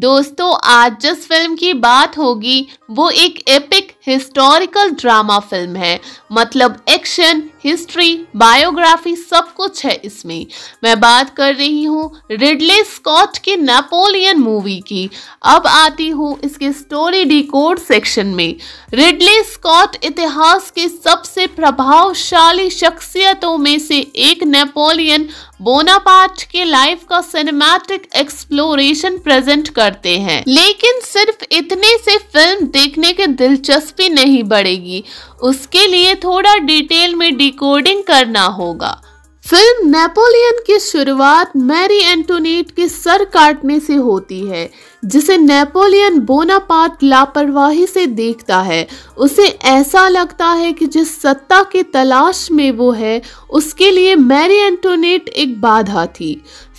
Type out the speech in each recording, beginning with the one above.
दोस्तों आज जिस फिल्म की बात होगी वो एक एपिक हिस्टोरिकल ड्रामा फिल्म है मतलब एक्शन हिस्ट्री बायोग्राफी सब कुछ है इसमें मैं बात कर रही हूँ रिडले स्कॉट की नेपोलियन मूवी की अब आती हूँ इसके स्टोरी डिकोड सेक्शन में रिडले स्कॉट इतिहास के सबसे प्रभावशाली शख्सियतों में से एक नेपोलियन बोनापार्ट के लाइफ का सिनेमैटिक एक्सप्लोरेशन प्रेजेंट कर करते हैं लेकिन सिर्फ इतने से फिल्म देखने की दिलचस्पी नहीं बढ़ेगी उसके लिए थोड़ा डिटेल में डिकोडिंग करना होगा फिल्म नेपोलियन की शुरुआत मैरी एंटोनेट के सर काटने से होती है जिसे नेपोलियन बोनापार्ट लापरवाही से देखता है उसे ऐसा लगता है कि जिस सत्ता की तलाश में वो है उसके लिए मैरी एंटोनेट एक बाधा थी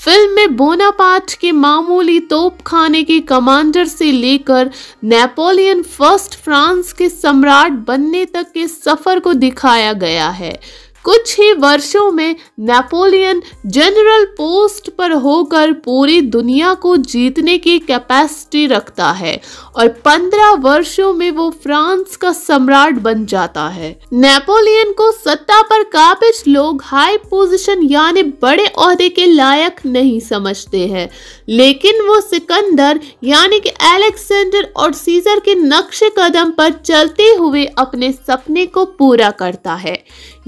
फिल्म में बोनापार्ट के मामूली खाने के कमांडर से लेकर नेपोलियन फर्स्ट फ्रांस के सम्राट बनने तक के सफ़र को दिखाया गया है कुछ ही वर्षों में नेपोलियन जनरल पोस्ट पर होकर पूरी दुनिया को जीतने की कैपेसिटी रखता है और पंद्रह वर्षों में वो फ्रांस का सम्राट बन जाता है नेपोलियन को सत्ता पर काबिज लोग हाई पोजीशन यानी बड़े अहदे के लायक नहीं समझते हैं लेकिन वो सिकंदर यानी कि एलेक्सेंडर और सीजर के नक्श कदम पर चलते हुए अपने सपने को पूरा करता है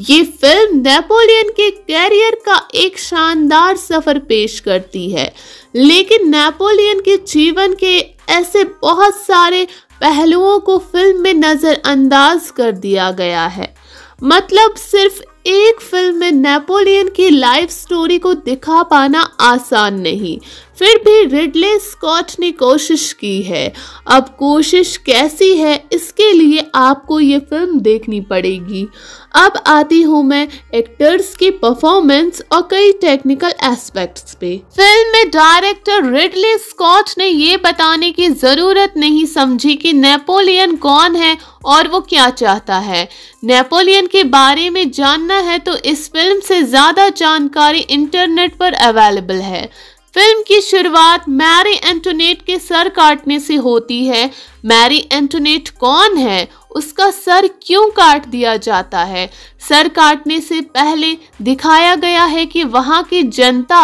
ये फिल्म नेपोलियन के कैरियर का एक शानदार सफर पेश करती है लेकिन नेपोलियन के जीवन के ऐसे बहुत सारे पहलुओं को फिल्म में नज़रअंदाज कर दिया गया है मतलब सिर्फ एक फिल्म में नेपोलियन की लाइफ स्टोरी को दिखा पाना आसान नहीं फिर भी रिडले स्कॉट ने कोशिश की है अब कोशिश कैसी है इसके लिए आपको ये फिल्म देखनी पड़ेगी अब आती हूँ मैं एक्टर्स की परफॉर्मेंस और कई टेक्निकल एस्पेक्ट्स पे फिल्म में डायरेक्टर रिडले स्कॉट ने ये बताने की ज़रूरत नहीं समझी कि नेपोलियन कौन है और वो क्या चाहता है नेपोलियन के बारे में जानना है तो इस फिल्म से ज़्यादा जानकारी इंटरनेट पर अवेलेबल है फिल्म की शुरुआत मैरी एंटोनेट के सर काटने से होती है मैरी एंटोनेट कौन है उसका सर क्यों काट दिया जाता है सर काटने से पहले दिखाया गया है कि वहाँ की जनता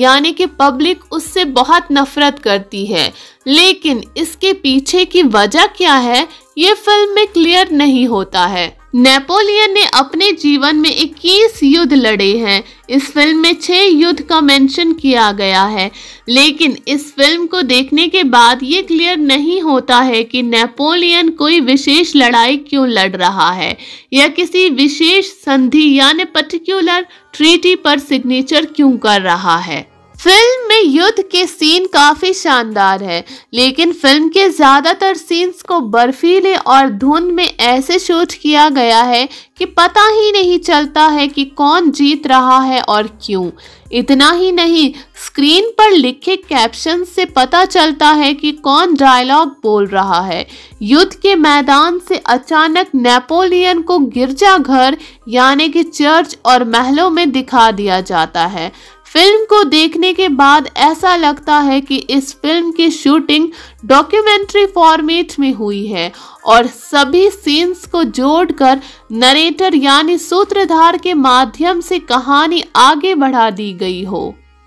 यानी कि पब्लिक उससे बहुत नफरत करती है लेकिन इसके पीछे की वजह क्या है ये फिल्म में क्लियर नहीं होता है नेपोलियन ने अपने जीवन में 21 युद्ध लड़े हैं इस फिल्म में छह युद्ध का मेंशन किया गया है लेकिन इस फिल्म को देखने के बाद ये क्लियर नहीं होता है कि नेपोलियन कोई विशेष लड़ाई क्यों लड़ रहा है या किसी विशेष संधि यानी पर्टिकुलर ट्रीटी पर सिग्नेचर क्यों कर रहा है फिल्म में युद्ध के सीन काफ़ी शानदार है लेकिन फिल्म के ज़्यादातर सीन्स को बर्फीले और धुंध में ऐसे शूट किया गया है कि पता ही नहीं चलता है कि कौन जीत रहा है और क्यों इतना ही नहीं स्क्रीन पर लिखे कैप्शन से पता चलता है कि कौन डायलॉग बोल रहा है युद्ध के मैदान से अचानक नेपोलियन को गिरजाघर यानी कि चर्च और महलों में दिखा दिया जाता है फिल्म को देखने के बाद ऐसा लगता है कि इस फिल्म की शूटिंग डॉक्यूमेंट्री फॉर्मेट में हुई है और सभी सीन्स को जोड़कर नरेटर यानी सूत्रधार के माध्यम से कहानी आगे बढ़ा दी गई हो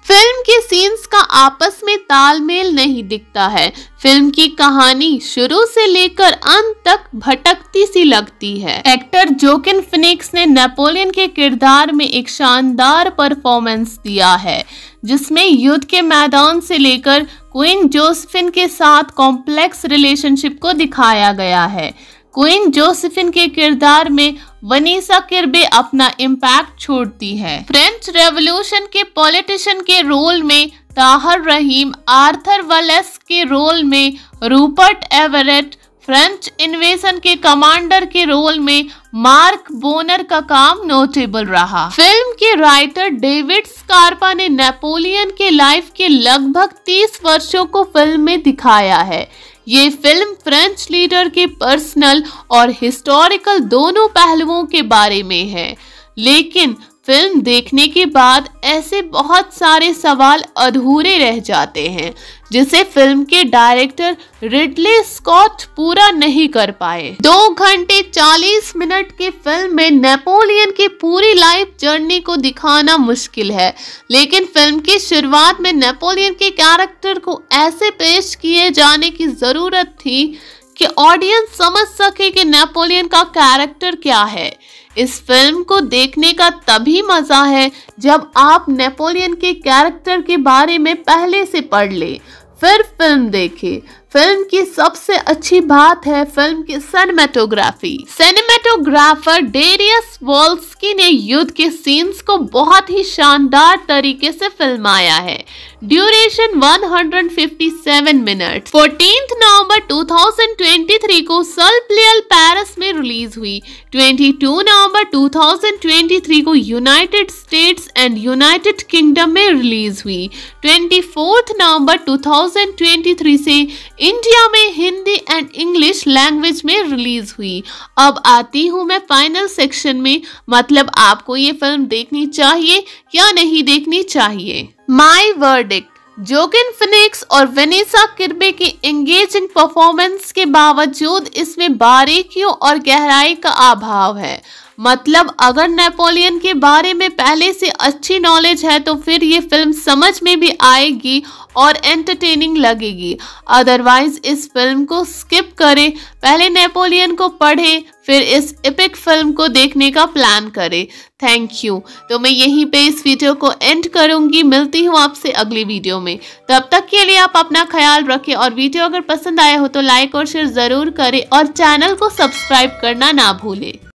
फिल्म के सीन्स का आपस में तालमेल नहीं दिखता है फिल्म की कहानी शुरू से लेकर अंत तक भटकती सी लगती है एक्टर जोकिन फिनिक्स ने नेपोलियन के किरदार में एक शानदार परफॉर्मेंस दिया है जिसमें युद्ध के मैदान से लेकर क्वीन जोसफिन के साथ कॉम्प्लेक्स रिलेशनशिप को दिखाया गया है क्वीन जोसेफिन के किरदार में वनीसा किरबे अपना इम्पैक्ट छोड़ती है फ्रेंच रेवोल्यूशन के पॉलिटिशियन के रोल में ताहर रहीम आर्थर वलेस के रोल में रूपर्ट एवरेट फ्रेंच इन्वेशन के कमांडर के रोल में मार्क बोनर का काम नोटेबल रहा फिल्म के राइटर डेविड स्कार्पा ने नेपोलियन के लाइफ के लगभग 30 वर्षों को फिल्म में दिखाया है ये फिल्म फ्रेंच लीडर के पर्सनल और हिस्टोरिकल दोनों पहलुओं के बारे में है लेकिन फिल्म देखने के बाद ऐसे बहुत सारे सवाल अधूरे रह जाते हैं जिसे फिल्म के डायरेक्टर रिडले स्कॉट पूरा नहीं कर पाए दो घंटे चालीस मिनट के फिल्म में नेपोलियन की पूरी लाइफ जर्नी को दिखाना मुश्किल है लेकिन फिल्म की शुरुआत में नेपोलियन के कैरेक्टर को ऐसे पेश किए जाने की ज़रूरत थी कि ऑडियंस समझ सके कि नेपोलियन का कैरेक्टर क्या है इस फिल्म को देखने का तभी मज़ा है जब आप नेपोलियन के कैरेक्टर के बारे में पहले से पढ़ ले फिर फिल्म देखें फिल्म की सबसे अच्छी बात है फिल्म की सिनेमेटोग्राफी सिनेमेटोग्राफर डेरियस वॉल्सकी ने युद्ध के सीन्स को बहुत ही शानदार तरीके से फिल्माया है ड्यूरेशन 157 मिनट 14 नवंबर 2023 को सल्पलियल पेरिस में रिलीज हुई 22 नवंबर 2023 को United States and United Kingdom में रिलीज हुई 24 नवंबर 2023 से इंडिया में हिंदी एंड इंग्लिश लैंग्वेज में रिलीज हुई अब आती हूँ मैं फाइनल सेक्शन में मतलब आपको ये फिल्म देखनी चाहिए या नहीं देखनी चाहिए माई वर्डिक जोकिन फिनिक्स और वेनेसा किरबे की एंगेजिंग परफॉर्मेंस के बावजूद इसमें बारीकियों और गहराई का अभाव है मतलब अगर नेपोलियन के बारे में पहले से अच्छी नॉलेज है तो फिर ये फिल्म समझ में भी आएगी और एंटरटेनिंग लगेगी अदरवाइज इस फिल्म को स्किप करें पहले नेपोलियन को पढ़ें फिर इस इपिक फिल्म को देखने का प्लान करें थैंक यू तो मैं यहीं पे इस वीडियो को एंड करूंगी मिलती हूँ आपसे अगली वीडियो में तब तक के लिए आप अपना ख्याल रखें और वीडियो अगर पसंद आया हो तो लाइक और शेयर ज़रूर करें और चैनल को सब्सक्राइब करना ना भूलें